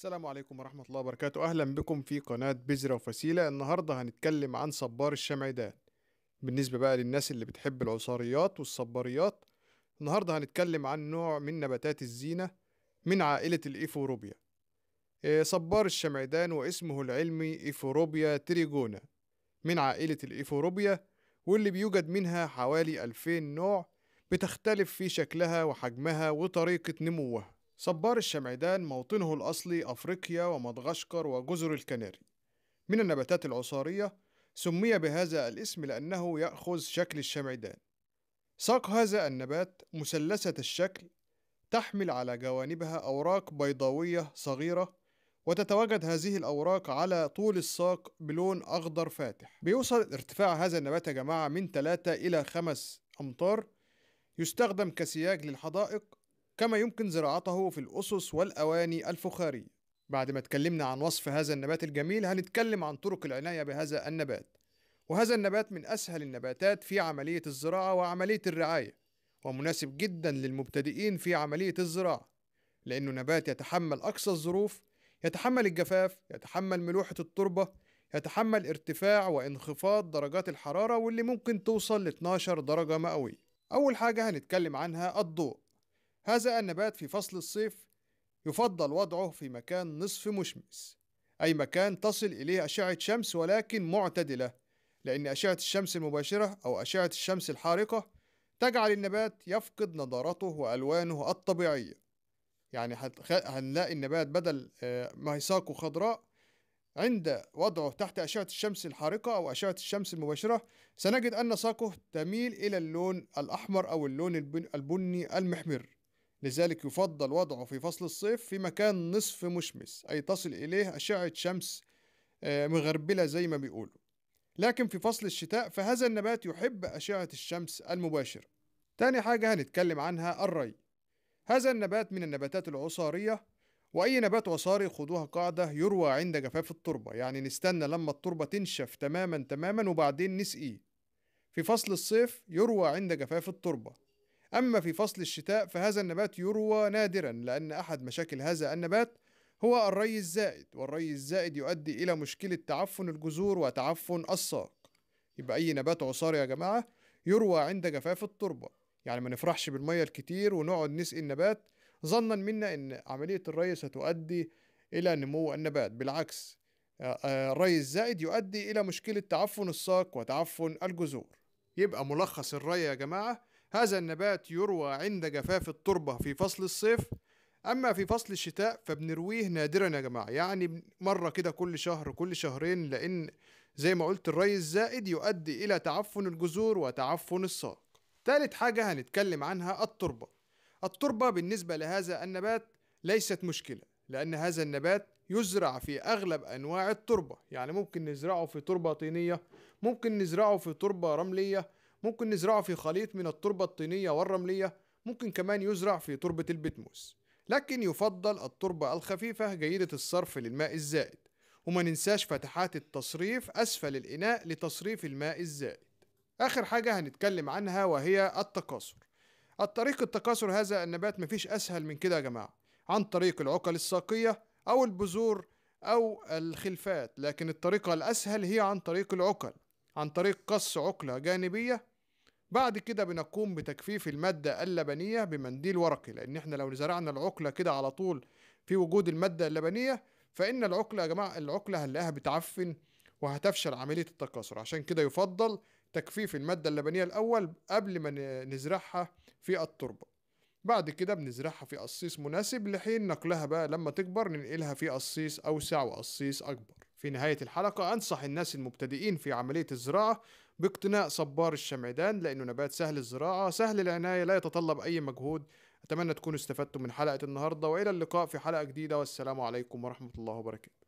السلام عليكم ورحمة الله وبركاته أهلا بكم في قناة بذرة وفسيلة النهاردة هنتكلم عن صبار الشمعدان بالنسبة بقى للناس اللي بتحب العصاريات والصباريات النهاردة هنتكلم عن نوع من نباتات الزينة من عائلة الإيفوروبيا آه، صبار الشمعدان واسمه العلمي إيفوروبيا تريجونا من عائلة الإيفوروبيا واللي بيوجد منها حوالي 2000 نوع بتختلف في شكلها وحجمها وطريقة نموها صبار الشمعدان موطنه الأصلي أفريقيا ومدغشقر وجزر الكناري من النباتات العصارية سمي بهذا الاسم لأنه يأخذ شكل الشمعدان ساق هذا النبات مثلثة الشكل تحمل على جوانبها أوراق بيضاوية صغيرة وتتواجد هذه الأوراق على طول الساق بلون أخضر فاتح بيوصل ارتفاع هذا النبات يا جماعة من 3 إلى 5 أمتار يستخدم كسياج للحدائق كما يمكن زراعته في الأسس والأواني الفخارية بعد ما اتكلمنا عن وصف هذا النبات الجميل هنتكلم عن طرق العناية بهذا النبات وهذا النبات من أسهل النباتات في عملية الزراعة وعملية الرعاية ومناسب جدا للمبتدئين في عملية الزراعة لأنه نبات يتحمل أقصى الظروف يتحمل الجفاف يتحمل ملوحة التربة يتحمل ارتفاع وانخفاض درجات الحرارة واللي ممكن توصل ل 12 درجة مئوية أول حاجة هنتكلم عنها الضوء هذا النبات في فصل الصيف يفضل وضعه في مكان نصف مشمس أي مكان تصل إليه أشعة شمس ولكن معتدلة لأن أشعة الشمس المباشرة أو أشعة الشمس الحارقة تجعل النبات يفقد نضارته وألوانه الطبيعية يعني هنلاقي النبات بدل آه، ما هي ساقه خضراء عند وضعه تحت أشعة الشمس الحارقة أو أشعة الشمس المباشرة سنجد أن ساقه تميل إلى اللون الأحمر أو اللون البني المحمر لذلك يفضل وضعه في فصل الصيف في مكان نصف مشمس أي تصل إليه أشعة شمس آه، مغربلة زي ما بيقولوا لكن في فصل الشتاء فهذا النبات يحب أشعة الشمس المباشرة تاني حاجة هنتكلم عنها الري هذا النبات من النباتات العصارية وأي نبات عصاري خدوها قاعدة يروى عند جفاف التربة يعني نستنى لما التربة تنشف تماما تماما وبعدين نسقيه في فصل الصيف يروى عند جفاف التربة أما في فصل الشتاء فهذا النبات يروى نادرا لأن أحد مشاكل هذا النبات هو الري الزائد والري الزائد يؤدي إلى مشكلة تعفن الجذور وتعفن الساق يبقى أي نبات عصاري يا جماعة يروى عند جفاف التربة يعني ما نفرحش بالمية الكتير ونقعد نسقي النبات ظنا منا أن عملية الري ستؤدي إلى نمو النبات بالعكس آه، آه، الري الزائد يؤدي إلى مشكلة تعفن الساق وتعفن الجذور يبقى ملخص الري يا جماعة هذا النبات يروى عند جفاف التربة في فصل الصيف أما في فصل الشتاء فبنرويه نادرا يا جماعة يعني مرة كده كل شهر كل شهرين لأن زي ما قلت الري الزائد يؤدي إلى تعفن الجذور وتعفن الساق ثالث حاجة هنتكلم عنها التربة التربة بالنسبة لهذا النبات ليست مشكلة لأن هذا النبات يزرع في أغلب أنواع التربة يعني ممكن نزرعه في تربة طينية ممكن نزرعه في تربة رملية ممكن نزرعه في خليط من التربة الطينية والرملية ممكن كمان يزرع في تربة البتموس لكن يفضل التربة الخفيفة جيدة الصرف للماء الزائد وما ننساش فتحات التصريف أسفل الإناء لتصريف الماء الزائد آخر حاجة هنتكلم عنها وهي التكاثر الطريق التكاثر هذا النبات مفيش أسهل من كده يا جماعة عن طريق العقل الساقية أو البذور أو الخلفات لكن الطريقة الأسهل هي عن طريق العقل عن طريق قص عقلة جانبية بعد كده بنقوم بتجفيف المادة اللبنية بمنديل ورقي لأن احنا لو زرعنا العقلة كده على طول في وجود المادة اللبنية فإن العقلة يا جماعة العقلة هنلاقيها بتعفن وهتفشل عملية التكاثر عشان كده يفضل تجفيف المادة اللبنية الأول قبل ما نزرعها في التربة بعد كده بنزرعها في قصيص مناسب لحين نقلها بقى لما تكبر ننقلها في قصيص أوسع وقصيص أكبر في نهاية الحلقة أنصح الناس المبتدئين في عملية الزراعة باقتناء صبار الشمعدان لأنه نبات سهل الزراعة سهل العناية لا يتطلب أي مجهود أتمنى تكونوا استفدتم من حلقة النهاردة وإلى اللقاء في حلقة جديدة والسلام عليكم ورحمة الله وبركاته